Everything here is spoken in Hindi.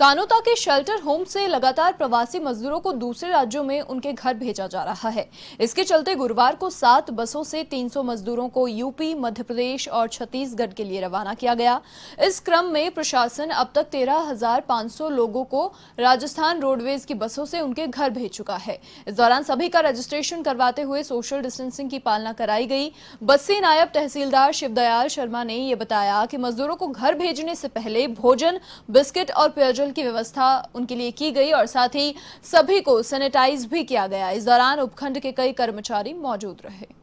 कानोता के शेल्टर होम से लगातार प्रवासी मजदूरों को दूसरे राज्यों में उनके घर भेजा जा रहा है इसके चलते गुरुवार को सात बसों से 300 मजदूरों को यूपी मध्य प्रदेश और छत्तीसगढ़ के लिए रवाना किया गया इस क्रम में प्रशासन अब तक 13,500 लोगों को राजस्थान रोडवेज की बसों से उनके घर भेज चुका है इस दौरान सभी का रजिस्ट्रेशन करवाते हुए सोशल डिस्टेंसिंग की पालना कराई गई बस्सी नायब तहसीलदार शिवदयाल शर्मा ने यह बताया कि मजदूरों को घर भेजने से पहले भोजन बिस्किट और पेयजल आवागमन की व्यवस्था उनके लिए की गई और साथ ही सभी को सैनिटाइज भी किया गया इस दौरान उपखंड के कई कर्मचारी मौजूद रहे